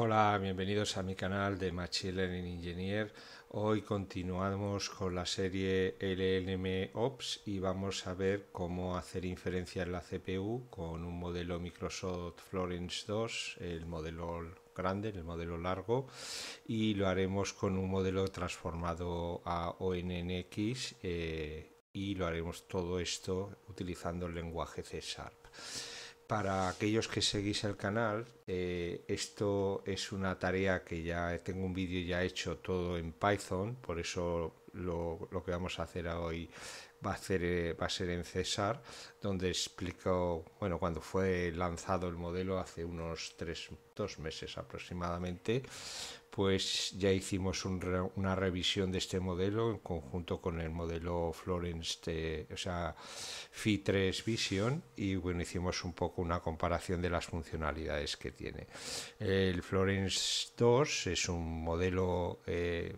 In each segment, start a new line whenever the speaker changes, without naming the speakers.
Hola, bienvenidos a mi canal de Machine Learning Engineer. Hoy continuamos con la serie LLM Ops y vamos a ver cómo hacer inferencia en la CPU con un modelo Microsoft Florence 2, el modelo grande, el modelo largo, y lo haremos con un modelo transformado a ONNX eh, y lo haremos todo esto utilizando el lenguaje C Sharp. Para aquellos que seguís el canal, eh, esto es una tarea que ya tengo un vídeo ya hecho todo en Python, por eso lo, lo que vamos a hacer hoy va a, ser eh, va a ser en César, donde explicó, bueno, cuando fue lanzado el modelo hace unos tres, dos meses aproximadamente, pues ya hicimos una revisión de este modelo en conjunto con el modelo Florence, de, o sea, Phi3 Vision, y bueno, hicimos un poco una comparación de las funcionalidades que tiene. El Florence 2 es un modelo, eh,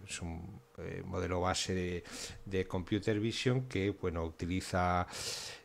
eh, modelo base de, computer vision que bueno utiliza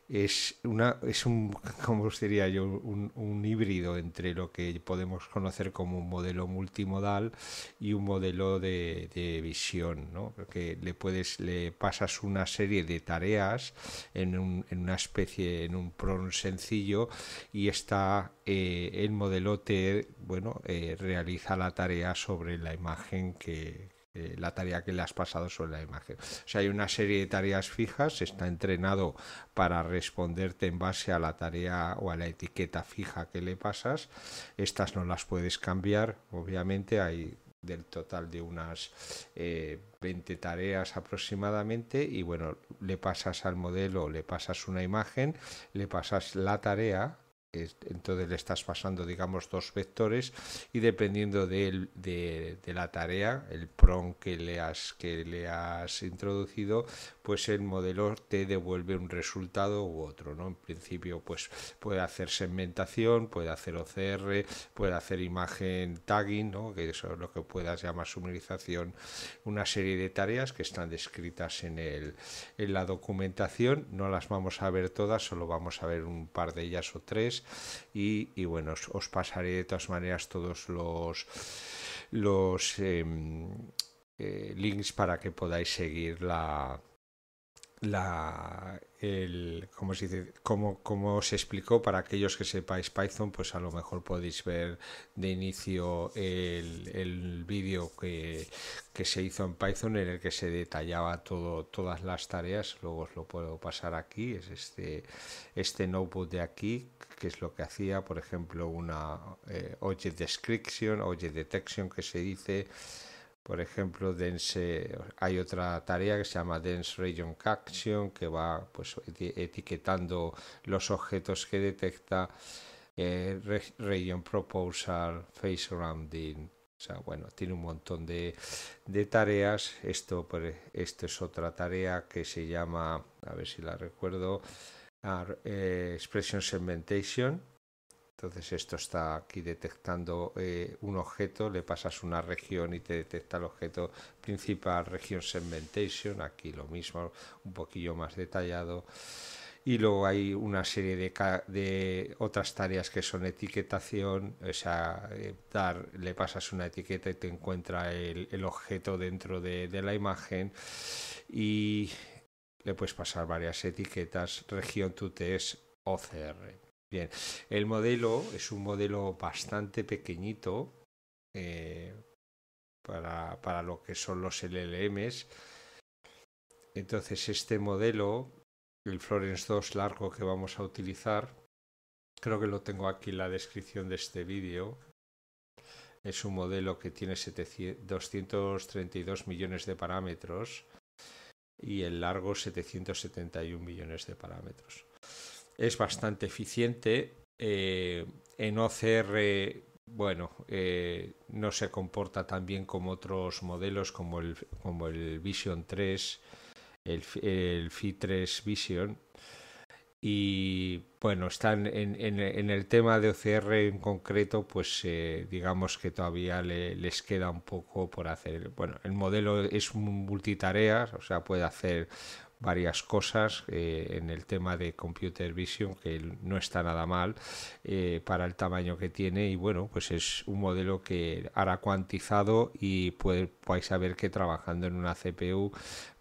es una es un como sería yo un, híbrido entre lo que podemos conocer como un modelo multimodal y un modelo de, visión ¿no? que le puedes le pasas una serie de tareas en, un, en una especie en un pron sencillo y está eh, el modelo te bueno eh, realiza la tarea sobre la imagen que, eh, la tarea que le has pasado sobre la imagen. O sea, hay una serie de tareas fijas, está entrenado para responderte en base a la tarea o a la etiqueta fija que le pasas. Estas no las puedes cambiar, obviamente, hay del total de unas 20 eh, tareas aproximadamente y bueno, le pasas al modelo, le pasas una imagen, le pasas la tarea entonces le estás pasando, digamos, dos vectores y dependiendo de, la tarea, el prompt que le, has, que le has introducido, pues el modelo te devuelve un resultado u otro, ¿no? En principio, pues puede hacer segmentación, puede hacer OCR, puede hacer imagen tagging, Que eso es lo que puedas llamar sumerización, una serie de tareas que están descritas en la documentación, no las vamos a ver todas, solo vamos a ver un par de ellas o tres y, bueno, os, pasaré de todas maneras todos los, los em, eh, links para que podáis seguir la el, como, se dice, explicó, para aquellos que sepáis Python, pues a lo mejor podéis ver de inicio el, vídeo que, se hizo en Python en el que se detallaba todo, todas las tareas. Luego os lo puedo pasar aquí. Es este, este notebook de aquí, que es lo que hacía, por ejemplo, una eh, object description, object detection que se dice por ejemplo, dense, hay otra tarea que se llama Dense Region Action, que va pues, etiquetando los objetos que detecta. Eh, region Proposal, Face Rounding, O sea, bueno, tiene un montón de, tareas. Esto, e-, esto es otra tarea que se llama, a ver si la recuerdo, eh, Expression Segmentation entonces esto está aquí detectando eh, un objeto, le pasas una región y te detecta el objeto principal, región segmentation, aquí lo mismo, un poquillo más detallado. Y luego hay una serie de, otras tareas que son etiquetación, o sea, eh, dar, le pasas una etiqueta y te encuentra el, objeto dentro de, la imagen. Y le puedes pasar varias etiquetas, región, tutes OCR. Bien, el modelo es un modelo bastante pequeñito eh, para, lo que son los LLMs. Entonces este modelo, el Florence 2 largo que vamos a utilizar, creo que lo tengo aquí en la descripción de este vídeo. Es un modelo que tiene 232 millones de parámetros y el largo 771 millones de parámetros es bastante eficiente. Eh, en OCR, eh, bueno, eh, no se comporta tan bien como otros modelos como el, como el Vision 3, el, el FI3 Vision. Y bueno, están en, el tema de OCR en concreto, pues digamos que todavía les queda un poco por hacer. Bueno, el modelo es multitarea, o sea, puede hacer varias cosas eh, en el tema de computer vision que no está nada mal eh, para el tamaño que tiene y bueno pues es un modelo que hará cuantizado y pues vais a ver que trabajando en una CPU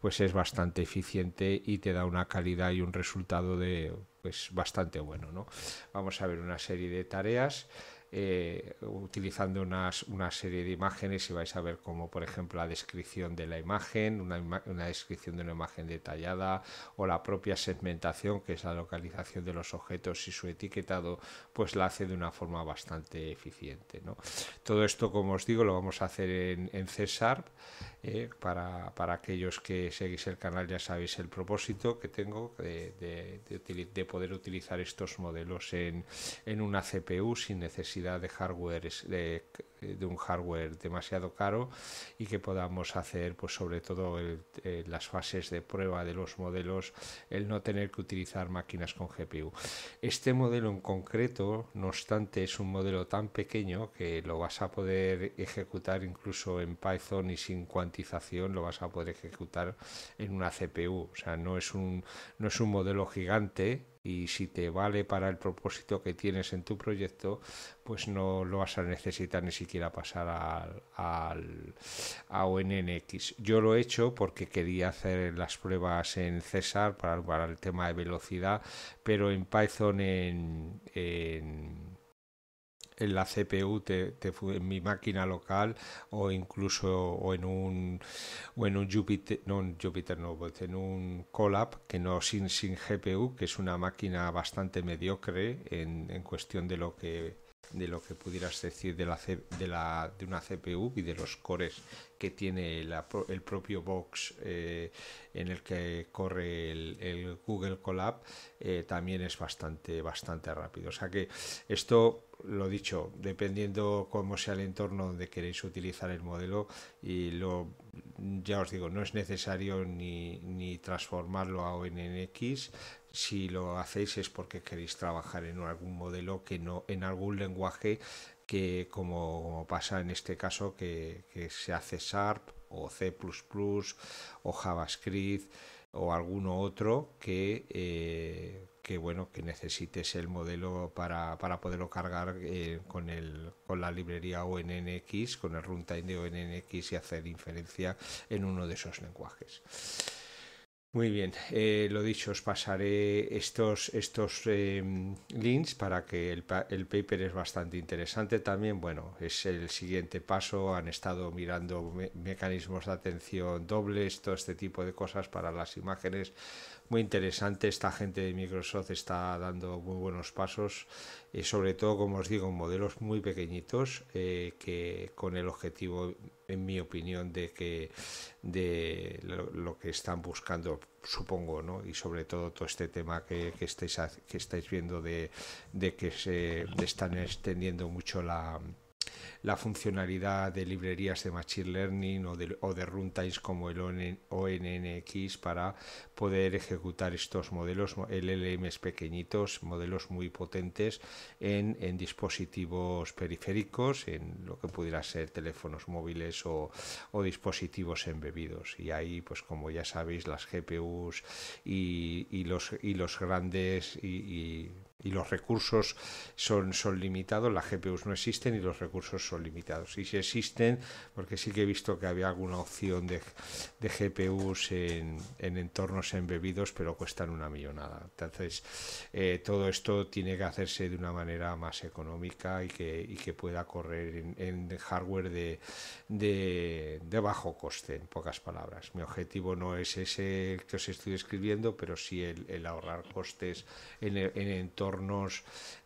pues es bastante eficiente y te da una calidad y un resultado de pues bastante bueno no vamos a ver una serie de tareas eh, utilizando una serie de imágenes y vais a ver como por ejemplo la descripción de la imagen, una, descripción de una imagen detallada o la propia segmentación que es la localización de los objetos y su etiquetado pues la hace de una forma bastante eficiente. Todo esto como os digo lo vamos a hacer en, en C eh, para, para, aquellos que seguís el canal ya sabéis el propósito que tengo de, de, poder utilizar estos modelos en, en, una CPU sin necesidad de hardware de, eh, de un hardware demasiado caro y que podamos hacer pues sobre todo en eh, las fases de prueba de los modelos el no tener que utilizar máquinas con GPU este modelo en concreto no obstante es un modelo tan pequeño que lo vas a poder ejecutar incluso en Python y sin cuantización lo vas a poder ejecutar en una CPU o sea no es un no es un modelo gigante y si te vale para el propósito que tienes en tu proyecto, pues no lo vas a necesitar ni siquiera pasar al, al a ONNX. Yo lo he hecho porque quería hacer las pruebas en César para, para el tema de velocidad, pero en Python en en la CPU te, te, en mi máquina local o incluso o en un o en un Jupyter no en pues en un Colab que no sin sin GPU que es una máquina bastante mediocre en, en cuestión de lo que de lo que pudieras decir de la de la de una CPU y de los cores que tiene la, el propio box eh, en el que corre el, Google Colab eh, también es bastante bastante rápido o sea que esto lo dicho, dependiendo cómo sea el entorno donde queréis utilizar el modelo y lo ya os digo, no es necesario ni, ni transformarlo a ONNX, si lo hacéis es porque queréis trabajar en algún modelo que no en algún lenguaje que como, pasa en este caso que, que se hace Sharp o C++ o JavaScript o alguno otro que eh, que bueno que necesites el modelo para, para poderlo cargar eh, con el con la librería ONNX con el runtime de ONNX y hacer inferencia en uno de esos lenguajes muy bien, eh, lo dicho, os pasaré estos, estos em, links para que el, el, paper es bastante interesante también. Bueno, es el siguiente paso, han estado mirando mecanismos de atención dobles, todo este tipo de cosas para las imágenes muy interesante. Esta gente de Microsoft está dando muy buenos pasos, y eh, sobre todo, como os digo, modelos muy pequeñitos, eh, que con el objetivo, en mi opinión, de que de lo, que están buscando, supongo, ¿no? Y sobre todo todo este tema que, que estáis que estáis viendo de, de que se están extendiendo mucho la la funcionalidad de librerías de Machine Learning o de, o runtimes como el ONNX para poder ejecutar estos modelos, LLMs pequeñitos, modelos muy potentes en, dispositivos periféricos, en lo que pudiera ser teléfonos móviles o, dispositivos embebidos. Y ahí, pues como ya sabéis, las GPUs y, los, y los grandes y y los recursos son, son limitados, las GPUs no existen y los recursos son limitados. Y si existen, porque sí que he visto que había alguna opción de, de GPUs en, en, entornos embebidos, pero cuestan una millonada. Entonces, eh, todo esto tiene que hacerse de una manera más económica y que, y que pueda correr en, en hardware de, de, bajo coste, en pocas palabras. Mi objetivo no es ese que os estoy escribiendo, pero sí el, ahorrar costes en, en entornos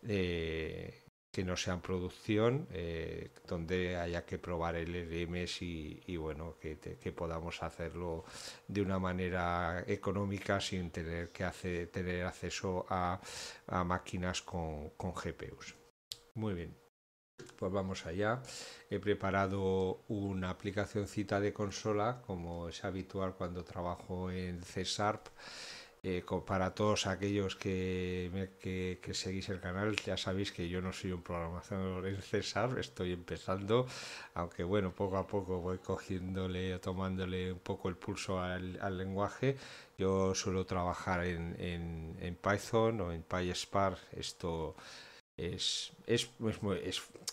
eh, que no sean producción, eh, donde haya que probar LMS e y, y bueno, que, podamos hacerlo de una manera económica sin tener que hacer, tener acceso a, máquinas con, GPUs. Muy bien. Pues vamos allá. He preparado una cita de consola, como es habitual cuando trabajo en C eh, para todos aquellos que, seguís el canal, ya sabéis que yo no soy un programador en César, estoy empezando, aunque bueno, poco a poco voy cogiéndole, tomándole un poco el pulso al, lenguaje. Yo suelo trabajar en, en Python o en PySpark, esto es, es,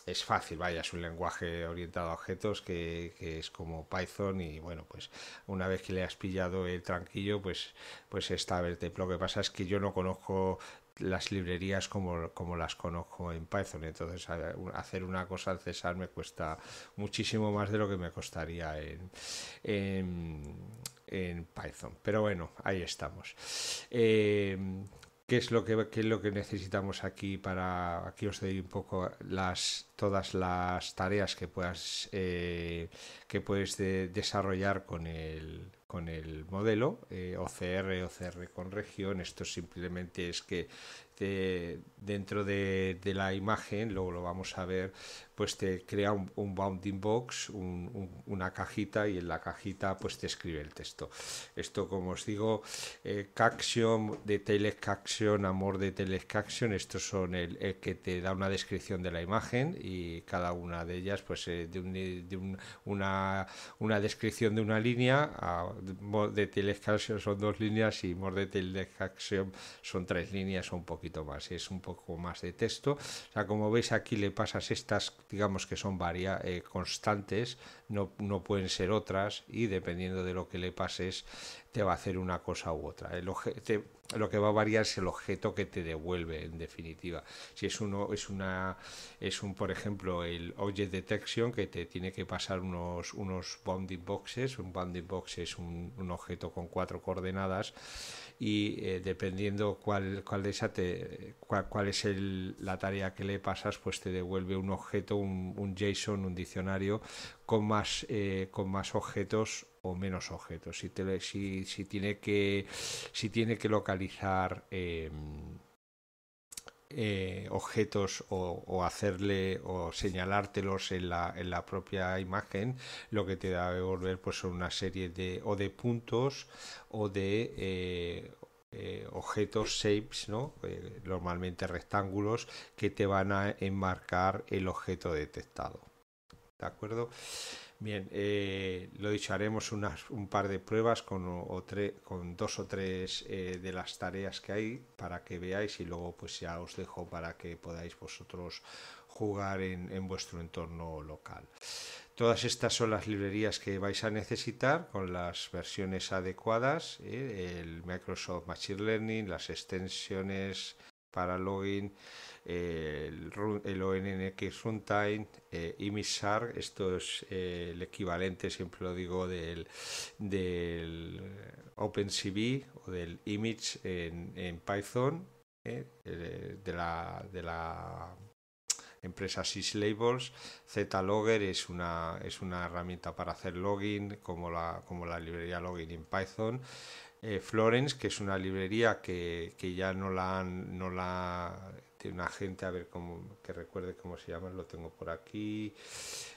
es, fácil, vaya, es un lenguaje orientado a objetos que, es como Python y bueno, pues una vez que le has pillado el tranquillo, pues, pues está verte. Lo que pasa es que yo no conozco las librerías como, como las conozco en Python, entonces hacer una cosa al César me cuesta muchísimo más de lo que me costaría en, en en Python. Pero bueno, ahí estamos. Eh, qué es lo que, es lo que necesitamos aquí para... Aquí os doy un poco las, todas las tareas que puedas eh, que puedes desarrollar con el, con el modelo, eh, OCR, OCR con región, esto simplemente es que eh, dentro de, la imagen, luego lo vamos a ver, pues te crea un, bounding box, un, una cajita y en la cajita pues te escribe el texto. Esto como os digo, eh, Caxion, de Amor de caption estos son el, que te da una descripción de la imagen y cada una de ellas pues eh, de, una, una descripción de una línea de Extraction son dos líneas y de Extraction son tres líneas o un poquito más. Es un poco más de texto. sea, como veis aquí le pasas estas, digamos que son varias eh, constantes, no, no pueden ser otras y dependiendo de lo que le pases te va a hacer una cosa u otra. lo que va a variar es el objeto que te devuelve, en definitiva. Si es uno, es una, es un, por ejemplo, el object detection que te tiene que pasar unos, unos bounding boxes. Un bounding box es un, objeto con cuatro coordenadas y eh, dependiendo cuál, cuál de esa te, cuál, cuál es la tarea que le pasas, pues te devuelve un objeto, un, JSON, un diccionario con más, eh, con más objetos menos objetos. Si, si, tiene, que, si tiene que localizar eh, eh, objetos o, hacerle o señalártelos en la, en la propia imagen, lo que te da a devolver pues, son una serie de, o de puntos o de... Eh, objetos shapes, normalmente rectángulos, que te van a enmarcar el objeto detectado. ¿De acuerdo? Bien, eh, lo dicho, haremos un par de pruebas con, dos o tres eh, de las tareas que hay para que veáis y luego pues ya os dejo para que podáis vosotros jugar en, vuestro entorno local. Todas estas son las librerías que vais a necesitar con las versiones adecuadas, eh, el Microsoft Machine Learning, las extensiones para login, el, ONNX Runtime eh, Esto es eh, el equivalente, siempre lo digo, del, del OpenCV o del Image en, Python, eh, eh, de la, de la empresa Syslabels. Zlogger es una, es una herramienta para hacer login, como la, como la librería login en Python. Eh, Florence, que es una librería que, que ya no la no la tiene una gente, a ver cómo, que recuerde cómo se llama, lo tengo por aquí.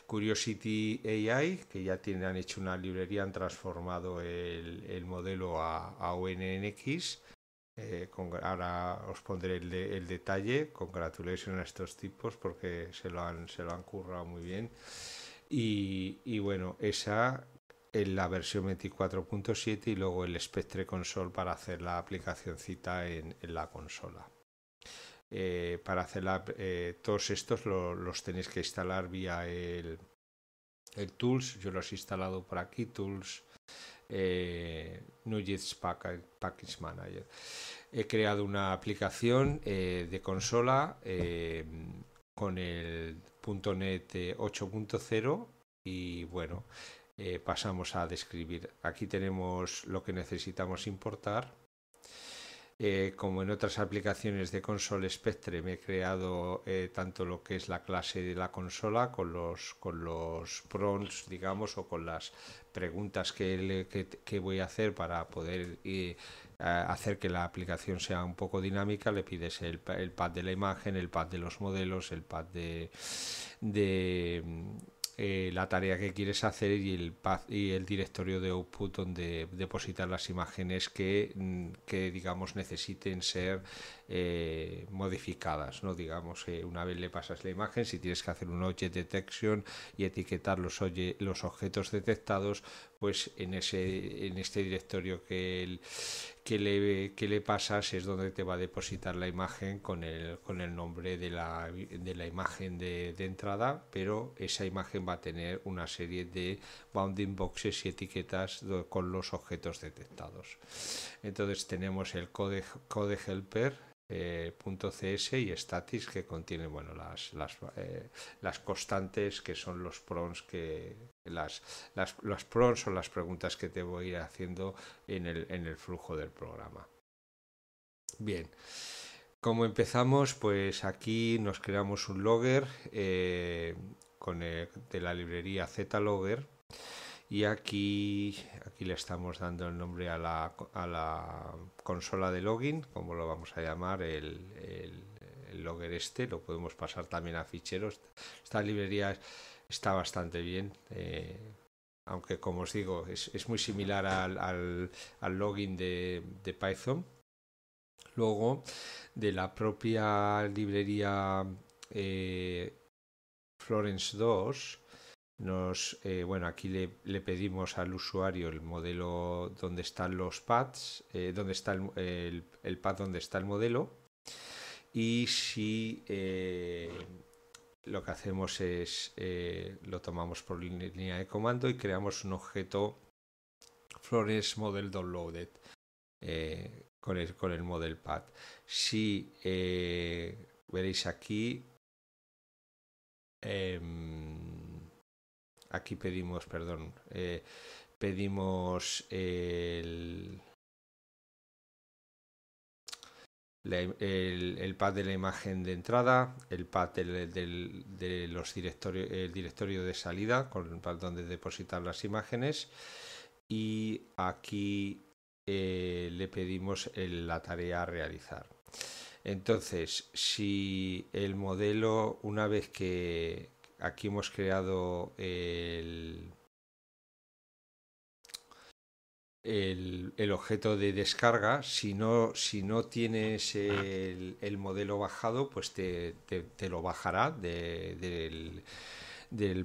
Curiosity AI, que ya tienen, han hecho una librería, han transformado el, el modelo a, a eh, ONNX. ahora os pondré el, el detalle. Congratulations a estos tipos porque se lo han, se lo han currado muy bien. Y, y bueno, esa en la versión 24.7 y luego el Spectre Console para hacer la aplicación en, en la consola. Eh, para hacer eh, todos estos los tenéis que instalar vía el, Tools. Yo los he instalado por aquí, Tools. Eh, Nugget's Package Manager. He creado una aplicación eh, de consola con el .NET 8.0 y bueno, eh, pasamos a describir. Aquí tenemos lo que necesitamos importar. Eh, como en otras aplicaciones de console espectre me he creado eh, tanto lo que es la clase de la consola con los, con los prompts, digamos, o con las preguntas que, que, voy a hacer para poder hacer que la aplicación sea un poco dinámica. Le pides el, el pad de la imagen, el pad de los modelos, el pad de eh, la tarea que quieres hacer y el, y el directorio de output donde depositar las imágenes que, mm, que digamos, necesiten ser eh, modificadas, ¿no? Digamos, que una vez le pasas la imagen, si tienes que hacer un object detection y etiquetar los, los objetos detectados, pues en, ese, en este directorio que, le, que le pasas es donde te va a depositar la imagen con el, nombre de la, imagen de, entrada, pero esa imagen va a tener una serie de bounding boxes y etiquetas con los objetos detectados. Entonces tenemos el code, code helper, eh, .cs y statics que contienen eh, las, constantes que son los prons que las, las, son las preguntas que te voy a ir haciendo en el, flujo del programa. Bien, como empezamos, pues aquí nos creamos un logger eh, de la librería zlogger y aquí, aquí le estamos dando el nombre a la, consola de login, como lo vamos a llamar, el, logger este. Lo podemos pasar también a ficheros. Esta librería está bastante bien. Eh, aunque como os digo, es, muy similar al, login de, Python. Luego, de la propia librería eh, Florence 2, nos, eh, bueno, aquí le, pedimos al usuario el modelo donde están los pads, eh, está el, pad donde está el modelo. Y si eh, lo que hacemos es lo tomamos por línea de comando y creamos un objeto Flores Model Downloaded con, el, con el model pad. Si veréis aquí. Em, aquí pedimos, perdón, eh, pedimos el, pad de la imagen de entrada, el pad del, de los directorio, el directorio de salida, con el pad donde depositar las imágenes. Y aquí eh, le pedimos la tarea a realizar. Entonces, si el modelo, una vez que, aquí hemos creado el, el, objeto de descarga, si no, tienes ah. el, modelo bajado, pues te, lo bajará del,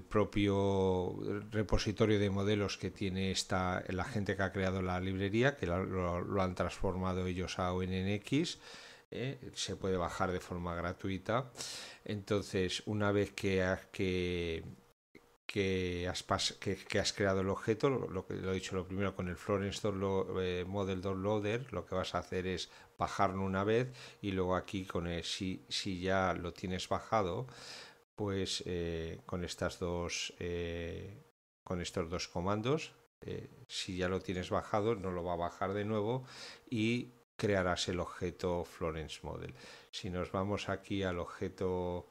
propio repositorio de modelos que tiene esta, la gente que ha creado la librería, que lo, lo han transformado ellos a ONNX eh, se puede bajar de forma gratuita. Entonces, una vez que, has, que, que, has, creado el objeto, lo que lo he dicho lo primero con el Florence Download, eh, Model Downloader, lo que vas a hacer es bajarlo una vez y luego aquí con si, si ya lo tienes bajado, pues eh, con estas dos con estos dos comandos si ya lo tienes bajado no lo va a bajar de nuevo y crearás el objeto Florence Model. Si nos vamos aquí al objeto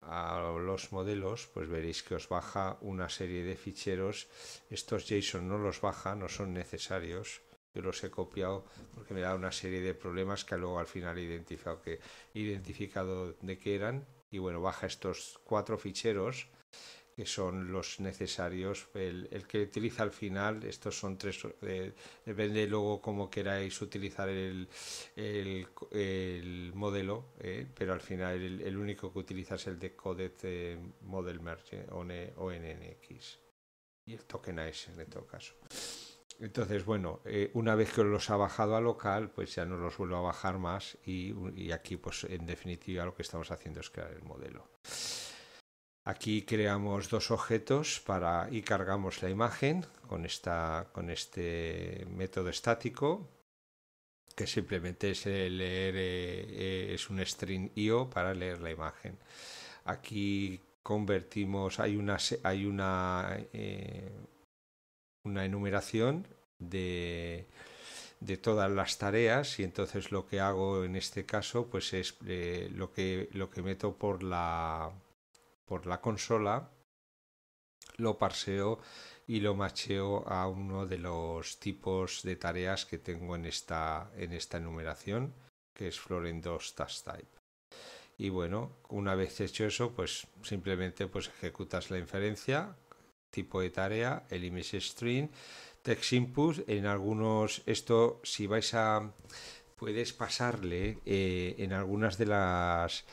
a los modelos, pues veréis que os baja una serie de ficheros. Estos JSON no los baja, no son necesarios. Yo los he copiado porque me da una serie de problemas que luego al final he identificado, que, he identificado de qué eran. Y bueno, baja estos cuatro ficheros que son los necesarios. El, que utiliza al final, estos son tres, eh, depende luego cómo queráis utilizar el, modelo, eh, pero al final el, único que utiliza es el de eh, Model Merge o y el token IS en todo este caso. Entonces, bueno, una vez que los ha bajado a local, pues ya no los vuelvo a bajar más y, y aquí, pues en definitiva, lo que estamos haciendo es crear el modelo. Aquí creamos dos objetos para, y cargamos la imagen con, esta, con este método estático, que simplemente es leer, eh, es un string IO para leer la imagen. Aquí convertimos, hay una, hay una, eh, enumeración de, todas las tareas y entonces lo que hago en este caso pues es eh, lo, que, lo que meto por la por la consola, lo parseo y lo macheo a uno de los tipos de tareas que tengo en esta, en esta enumeración, que es Florent 2 Task Type. Y bueno, una vez hecho eso, pues simplemente pues ejecutas la inferencia, tipo de tarea, el image string, text input. En algunos, esto si vais a puedes pasarle eh, en algunas de las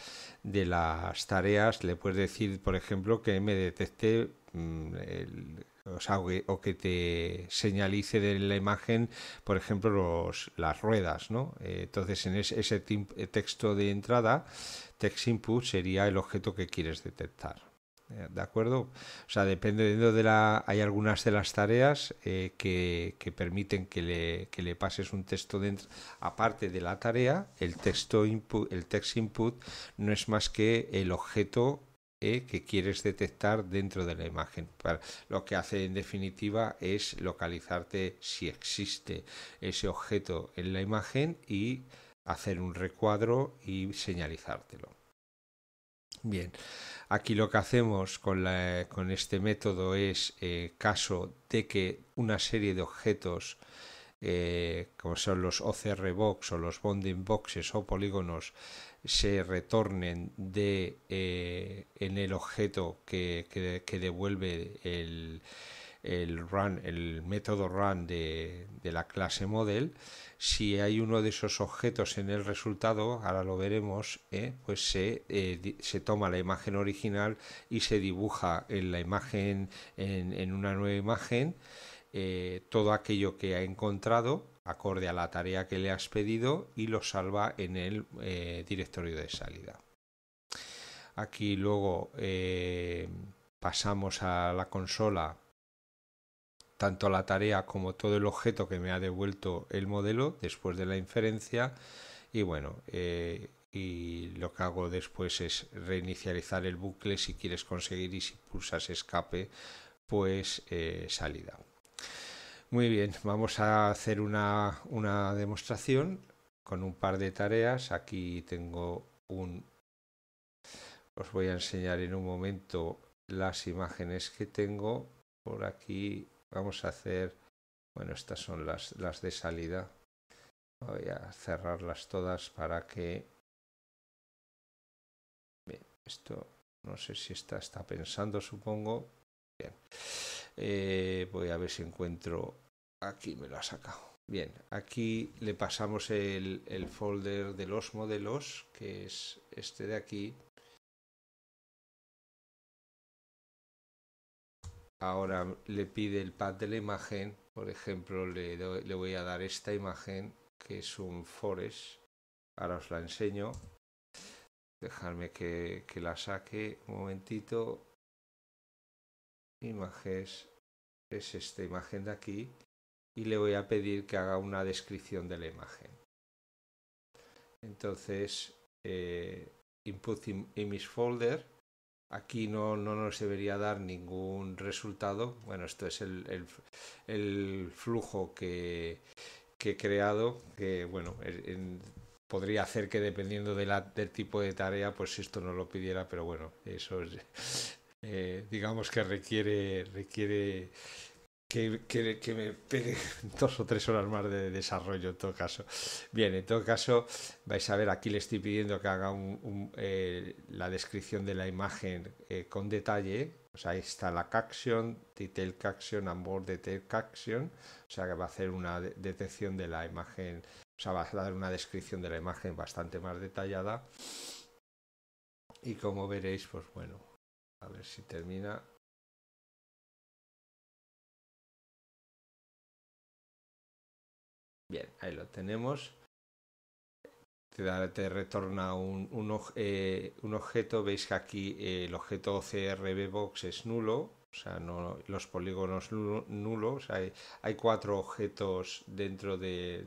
de las tareas le puedes decir por ejemplo que me detecte mm, o, que, te señalice de la imagen por ejemplo los, las ruedas ¿no? Eh, entonces en ese, ese texto de entrada text input sería el objeto que quieres detectar eh, ¿De acuerdo? O sea, dependiendo de la. Hay algunas de las tareas eh, que, permiten que le, le, pases un texto dentro. Aparte de la tarea, el texto el text input no es más que el objeto eh, que quieres detectar dentro de la imagen. lo que hace en definitiva es localizarte si existe ese objeto en la imagen y hacer un recuadro y señalizártelo. Bien, aquí lo que hacemos con, este método es eh, caso de que una serie de objetos, eh, como son los OCR box o los bonding boxes o polígonos, se retornen de, eh, en el objeto que devuelve el, el run, el método run de, la clase model, si hay uno de esos objetos en el resultado, ahora lo veremos, ¿eh? pues eh, se, toma la imagen original y se dibuja en la imagen, en, una nueva imagen, eh, todo aquello que ha encontrado acorde a la tarea que le has pedido y lo salva en el directorio de salida. Aquí luego pasamos a la consola tanto la tarea como todo el objeto que me ha devuelto el modelo después de la inferencia y bueno eh, y lo que hago después es reinicializar el bucle si quieres conseguir y si pulsas escape pues eh, salida muy bien vamos a hacer una, una demostración con un par de tareas aquí tengo un os voy a enseñar en un momento las imágenes que tengo por aquí vamos a hacer, bueno, estas son las, las de salida. Voy a cerrarlas todas para que... esto no sé si está, está pensando, supongo. Bien. Eh, voy a ver si encuentro... Aquí me lo ha sacado. Bien, aquí le pasamos el, el folder de los modelos, que es este de aquí, Ahora le pide el pad de la imagen, por ejemplo, le, voy a dar esta imagen que es un forest. Ahora os la enseño. Dejarme que, la saque un momentito. Images es esta imagen de aquí y le voy a pedir que haga una descripción de la imagen. Entonces, eh, input image folder Aquí no, no nos debería dar ningún resultado. Bueno, esto es el, el, flujo que, que, he creado, que bueno, podría hacer que dependiendo del tipo de tarea, pues esto no lo pidiera, pero bueno, eso es, eh, digamos que requiere, requiere que, me pegue dos o tres horas más de desarrollo en todo caso. Bien, en todo caso vais a ver, aquí le estoy pidiendo que haga eh, la descripción de la imagen eh, con detalle. O sea, ahí está la caption, detail caption, onboard detail caption. O sea, que va a hacer una detección de la imagen, o sea, va a dar una descripción de la imagen bastante más detallada.
Y como veréis, pues bueno, a ver si termina. Bien, ahí lo tenemos. Te, retorna
eh, un, objeto. Veis que aquí eh, el objeto CRB box es nulo. O sea, no, los polígonos nulos. Hay, cuatro objetos dentro de,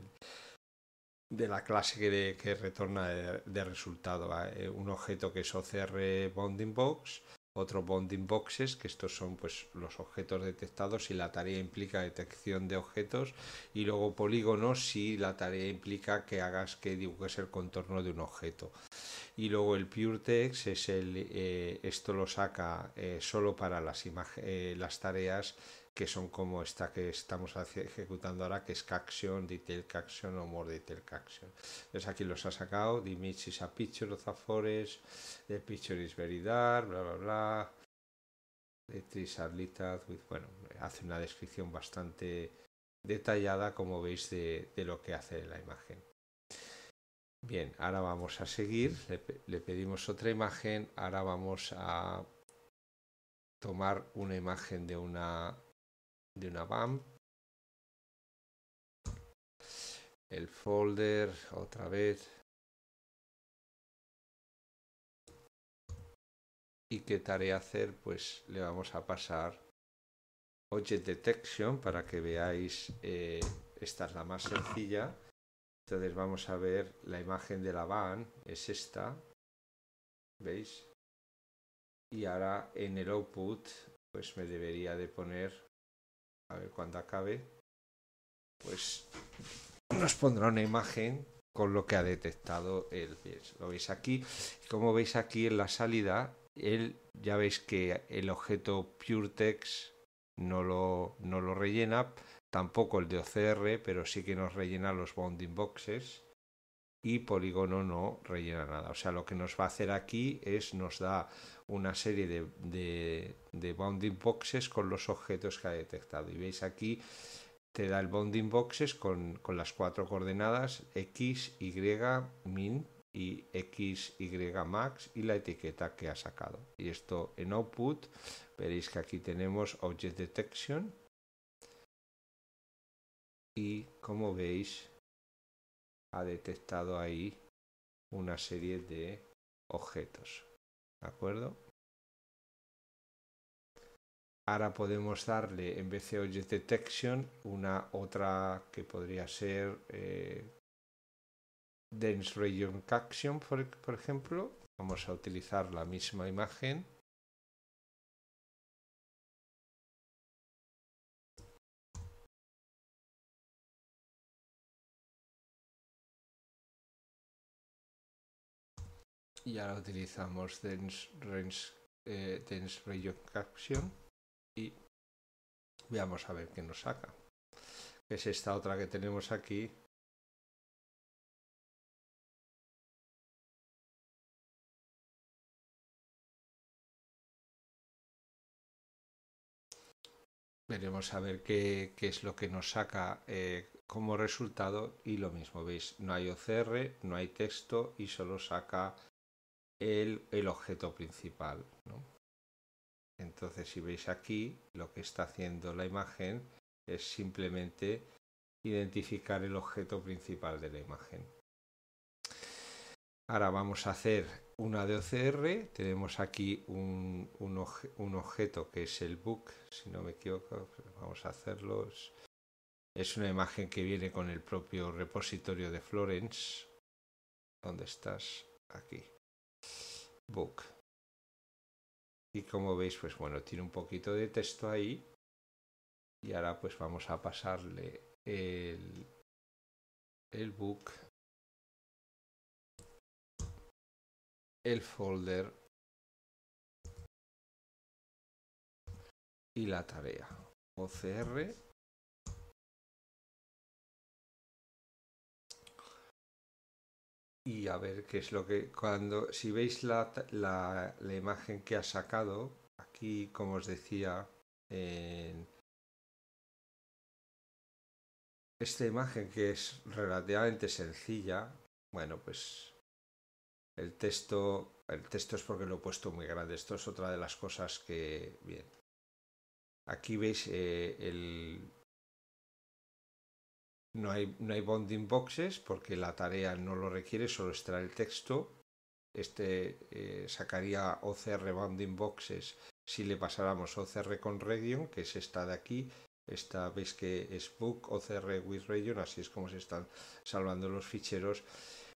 la clase que, retorna de, resultado. Un objeto que es OCR Bounding Box, otro bounding boxes, que estos son pues los objetos detectados si la tarea implica detección de objetos y luego polígonos si la tarea implica que hagas que dibujes el contorno de un objeto. Y luego el pure text es el eh, esto lo saca eh, solo para las, eh, las tareas que son como esta que estamos ejecutando ahora, que es Caction, Detail Caction o More Detail Caction. Entonces aquí los ha sacado, Dimitri is a picture of forest, the picture is very bla bla bla, the trees bueno, hace una descripción bastante detallada, como veis, de, lo que hace la imagen. Bien, ahora vamos a seguir, le pedimos otra imagen, ahora vamos a tomar una imagen
de una de una BAM. El folder otra vez.
¿Y qué tarea hacer? Pues le vamos a pasar Object Detection para que veáis, eh, esta es la más sencilla. Entonces vamos a ver la imagen de la van, es esta, ¿veis? Y ahora en el output pues me debería de poner a ver cuando acabe, pues nos pondrá una imagen con lo que ha detectado el Lo veis aquí. Como veis aquí en la salida, él, ya veis que el objeto Puretex no lo, no lo rellena, tampoco el de OCR, pero sí que nos rellena los bounding boxes y polígono no rellena nada. O sea, lo que nos va a hacer aquí es nos da una serie de, bounding boxes con los objetos que ha detectado. Y veis aquí te da el bounding boxes con, con las cuatro coordenadas x, y, min y x, y, max y la etiqueta que ha sacado. Y esto en output veréis que aquí tenemos
object detection y como veis ha detectado ahí una serie de objetos. ¿De acuerdo? Ahora
podemos darle en vez de Object Detection una otra que podría ser eh, Dense Region Caption, por ejemplo.
Vamos a utilizar la misma imagen y ahora utilizamos Dense eh, Range, Caption y veamos a ver qué nos saca. es esta otra que tenemos aquí. Veremos a ver qué, es lo que nos saca eh, como resultado
y lo mismo, veis, no hay OCR, no hay texto y solo saca el, objeto principal. Entonces, si veis aquí, lo que está haciendo la imagen es simplemente identificar el objeto principal de la imagen. Ahora vamos a hacer una de OCR. Tenemos aquí un, objeto que es el book, si no me equivoco. Vamos a hacerlo. Es una imagen que viene con el propio repositorio de Florence. ¿Dónde estás? Aquí book. Y como veis, pues bueno, tiene un poquito de texto ahí.
Y ahora pues vamos a pasarle el, el book, el folder y la tarea. OCR y a ver qué es lo que cuando si veis
la, la, la imagen que ha sacado aquí como os decía
en esta imagen que es relativamente sencilla bueno pues el texto
el texto es porque lo he puesto muy grande esto es otra de las cosas que bien aquí veis eh, el no hay, no hay bounding boxes porque la tarea no lo requiere, solo extrae el texto. Este eh, sacaría OCR bounding boxes si le pasáramos OCR con Region, que es esta de aquí. Esta veis que es book OCR with Region, así es como se están salvando los ficheros.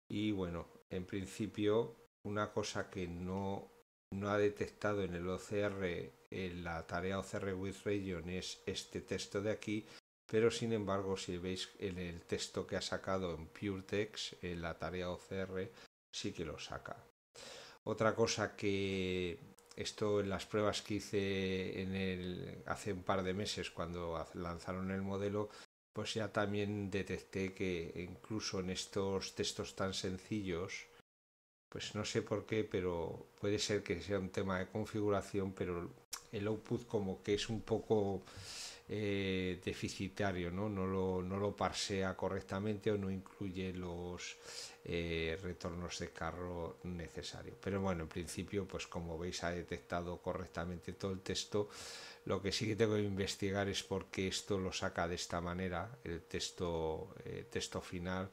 Y bueno, en principio, una cosa que no, no ha detectado en el OCR, en la tarea OCR with Region, es este texto de aquí pero sin embargo si veis en el texto que ha sacado en PureText, en la tarea OCR, sí que lo saca. Otra cosa que esto en las pruebas que hice hace un par de meses cuando lanzaron el modelo, pues ya también detecté que incluso en estos textos tan sencillos, pues no sé por qué, pero puede ser que sea un tema de configuración, pero el output como que es un poco eh, deficitario, ¿no? lo, parsea correctamente o no incluye los eh, retornos de carro necesarios. Pero bueno, en principio, pues como veis, ha detectado correctamente todo el texto. Lo que sí que tengo que investigar es por qué esto lo saca de esta manera, el texto, eh, texto final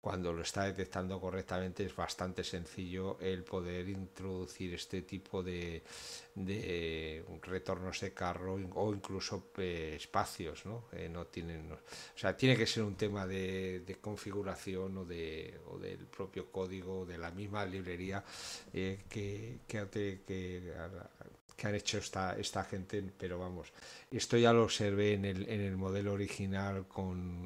cuando lo está detectando correctamente es bastante sencillo el poder introducir este tipo de, retornos de carro o incluso eh, espacios ¿no? Eh, tienen o sea tiene que ser un tema de, configuración o de o del propio código de la misma librería eh, que, que, han hecho esta, gente, pero vamos, esto ya lo observé en el, modelo original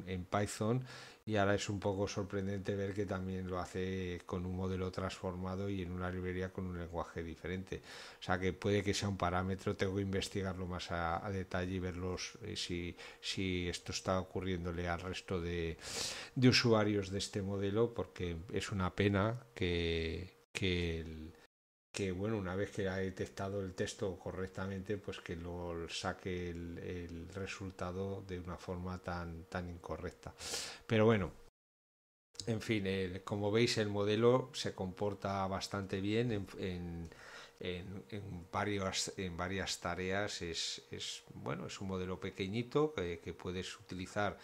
en Python y ahora es un poco sorprendente ver que también lo hace con un modelo transformado y en una librería con un lenguaje diferente. O sea que puede que sea un parámetro, tengo que investigarlo más a, detalle y verlos eh, si, esto está ocurriéndole al resto de, usuarios de este modelo, porque es una pena que, que el que bueno, una vez que ha detectado el texto correctamente, pues que lo saque el, resultado de una forma tan, tan incorrecta. Pero bueno, en fin, como veis el modelo se comporta bastante bien en, en, varias, tareas. Es, es, bueno, es un modelo pequeñito que, que puedes utilizar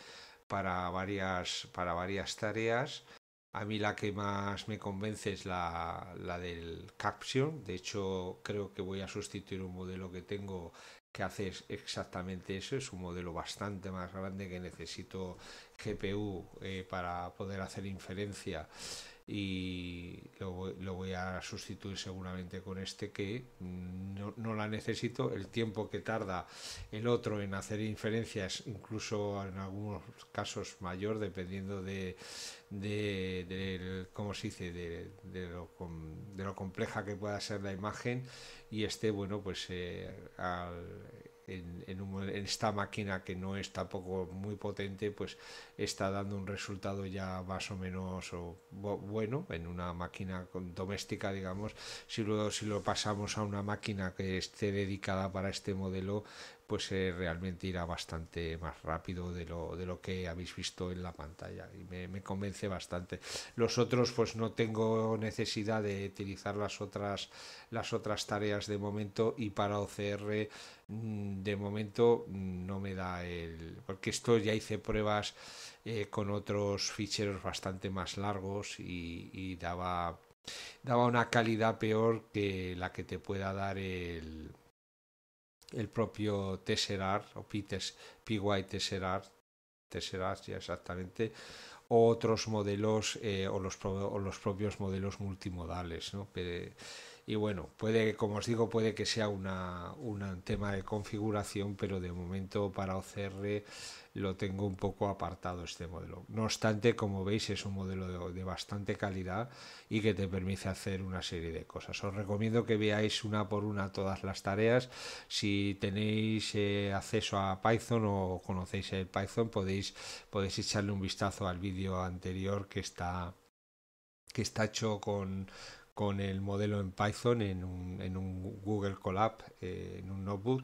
para varias, para varias tareas a mí la que más me convence es la, del Caption. De hecho, creo que voy a sustituir un modelo que tengo que hace exactamente eso. Es un modelo bastante más grande que necesito GPU eh, para poder hacer inferencia y lo, voy a sustituir seguramente con este que no, la necesito. El tiempo que tarda el otro en hacer inferencias, incluso en algunos casos mayor, dependiendo de, de, cómo se dice, de, lo, de, lo, compleja que pueda ser la imagen. Y este, bueno, pues eh, al, en, esta máquina que no es tampoco muy potente, pues está dando un resultado ya más o menos o, bueno en una máquina doméstica, digamos. Si luego si lo pasamos a una máquina que esté dedicada para este modelo, pues eh, realmente irá bastante más rápido de lo, de lo que habéis visto en la pantalla y me, convence bastante. Los otros pues no tengo necesidad de utilizar las otras, las otras tareas de momento y para OCR mm, de momento mm, no me da el... porque esto ya hice pruebas eh, con otros ficheros bastante más largos y, daba daba una calidad peor que la que te pueda dar el, el propio Tesseract o PY Tesseract Tesserar ya exactamente, o otros modelos eh, o, los, los, propios modelos multimodales. ¿no? y bueno, puede, como os digo, puede que sea una, un tema de configuración, pero de momento para OCR lo tengo un poco apartado este modelo. No obstante, como veis, es un modelo de, bastante calidad y que te permite hacer una serie de cosas. Os recomiendo que veáis una por una todas las tareas. Si tenéis eh, acceso a Python o conocéis el Python, podéis, podéis echarle un vistazo al vídeo anterior que está que está hecho con, con el modelo en Python en un, Google Colab, eh, en un notebook,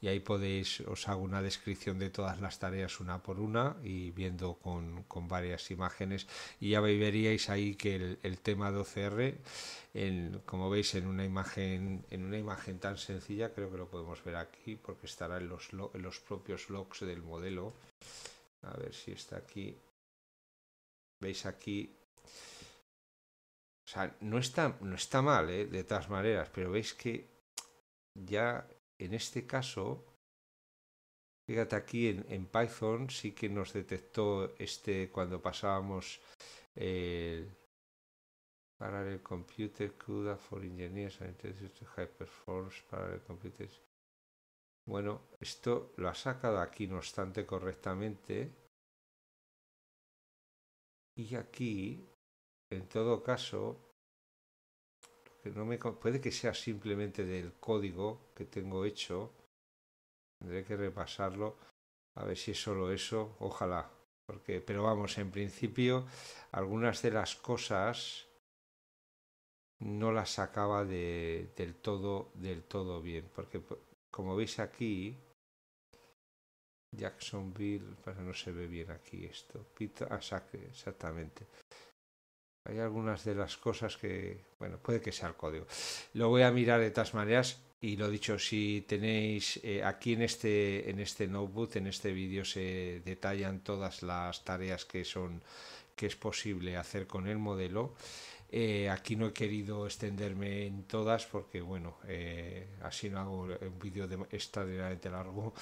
y ahí podéis, os hago una descripción de todas las tareas una por una y viendo con, varias imágenes. Y ya veríais ahí que el, tema de OCR, como veis en una, imagen, en una imagen tan sencilla, creo que lo podemos ver aquí porque estará en los, en los propios logs del modelo. A ver si está aquí. Veis aquí sea, no está, no está mal, ¿eh? de todas maneras, pero veis que ya en este caso, fíjate aquí en, en Python sí que nos detectó este cuando pasábamos el Parallel Computer CUDA for Engineers and Parallel Computers. Bueno, esto lo ha sacado aquí no obstante correctamente. Y aquí en todo caso, puede que sea simplemente del código que tengo hecho. Tendré que repasarlo a ver si es solo eso. Ojalá. Porque, pero vamos, en principio, algunas de las cosas no las sacaba de, del todo del todo bien porque como veis aquí Jacksonville para no se ve bien aquí esto Pita ah, saque exactamente hay algunas de las cosas que, bueno, puede que sea el código. Lo voy a mirar de todas maneras y lo dicho, si tenéis eh, aquí en este, en este notebook, en este vídeo se detallan todas las tareas que son que es posible hacer con el modelo eh, aquí no he querido extenderme en todas porque, bueno, eh, así no hago un vídeo extraordinariamente largo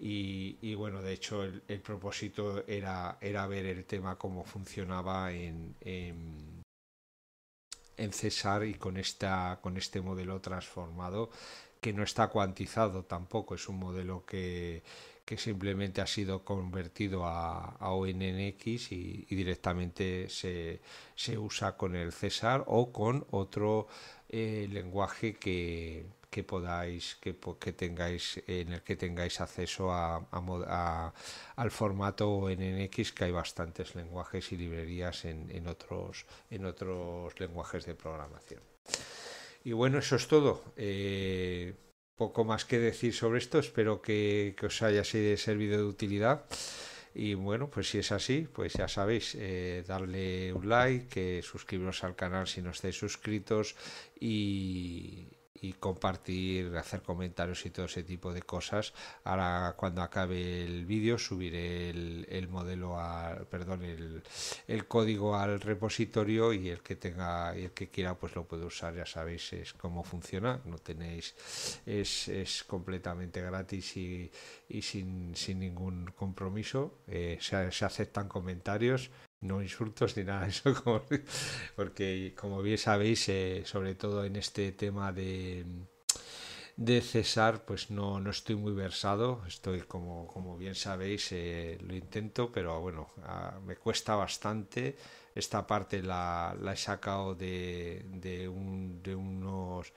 y, bueno, de hecho el, propósito era, era ver el tema cómo funcionaba en, en, César y con, esta, con este modelo transformado que no está cuantizado tampoco, es un modelo que que simplemente ha sido convertido a, ONNX y, directamente se, usa con el César o con otro eh, lenguaje que, podáis, que, tengáis, en el que tengáis acceso a, al formato ONNX, que hay bastantes lenguajes y librerías en, otros, en otros lenguajes de programación. Y bueno, eso es todo. Eh, poco más que decir sobre esto. Espero que, os haya servido de utilidad. Y bueno, pues si es así, pues ya sabéis, eh, darle un like, que suscribiros al canal si no estáis suscritos y, y compartir, hacer comentarios y todo ese tipo de cosas. Ahora cuando acabe el vídeo subiré el, modelo, perdón, el, el, código al repositorio y el que tenga y el que quiera pues lo puede usar, ya sabéis es cómo funciona, no tenéis, es, es completamente gratis y, y sin, sin, ningún compromiso, eh, se, se aceptan comentarios no insultos ni nada de eso, porque como bien sabéis, eh, sobre todo en este tema de, de César, pues no, estoy muy versado, estoy como, como bien sabéis, eh, lo intento, pero bueno, ah, me cuesta bastante. Esta parte la, la he sacado de, de, unos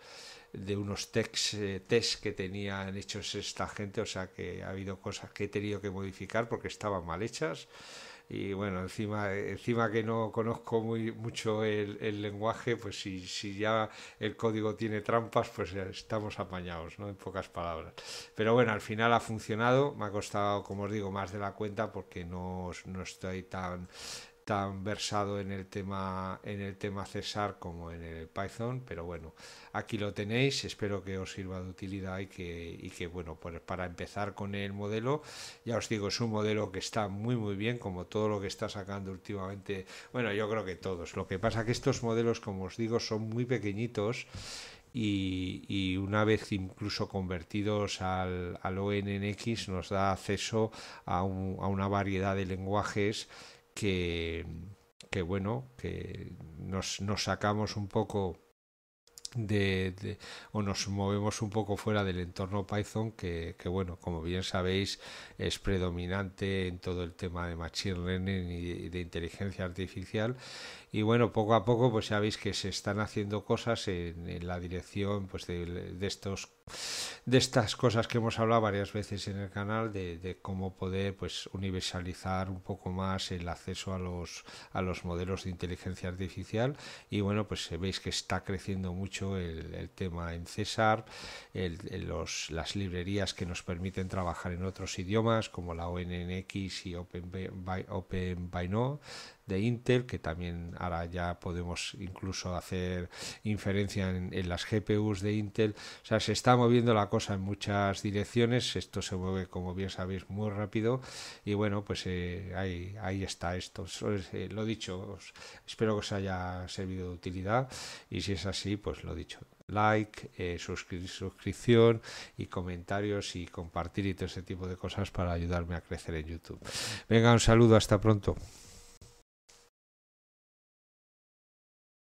de unos eh, test que tenían hechos esta gente, o sea que ha habido cosas que he tenido que modificar porque estaban mal hechas y bueno, encima, encima que no conozco muy mucho el, lenguaje, pues si, si, ya el código tiene trampas, pues estamos apañados, ¿no? En pocas palabras. Pero bueno, al final ha funcionado, me ha costado, como os digo, más de la cuenta porque no, no estoy tan tan versado en el tema en el tema César como en el Python, pero bueno, aquí lo tenéis, espero que os sirva de utilidad y que, y que bueno, pues para empezar con el modelo, ya os digo, es un modelo que está muy muy bien, como todo lo que está sacando últimamente, bueno, yo creo que todos, lo que pasa que estos modelos, como os digo, son muy pequeñitos y, y, una vez incluso convertidos al, al ONNX nos da acceso a, a una variedad de lenguajes que, que bueno, que nos, nos sacamos un poco de, o nos movemos un poco fuera del entorno Python que, bueno como bien sabéis es predominante en todo el tema de machine learning y de inteligencia artificial y bueno poco a poco pues veis que se están haciendo cosas en, la dirección pues de, de estos de estas cosas que hemos hablado varias veces en el canal, de, cómo poder pues, universalizar un poco más el acceso a los, a los modelos de inteligencia artificial. Y bueno, pues eh, veis que está creciendo mucho el, tema en César, las librerías que nos permiten trabajar en otros idiomas, como la ONNX y Open, Open de Intel, que también ahora ya podemos incluso hacer inferencia en, las GPUs de Intel. O sea, se está moviendo la cosa en muchas direcciones. Esto se mueve, como bien sabéis, muy rápido. Y bueno, pues eh, ahí, ahí está esto. Eh, lo dicho, espero que os haya servido de utilidad. Y si es así, pues lo dicho like, eh, suscripción y comentarios y compartir y todo ese tipo de
cosas para ayudarme a crecer en YouTube. Venga, un saludo, hasta pronto.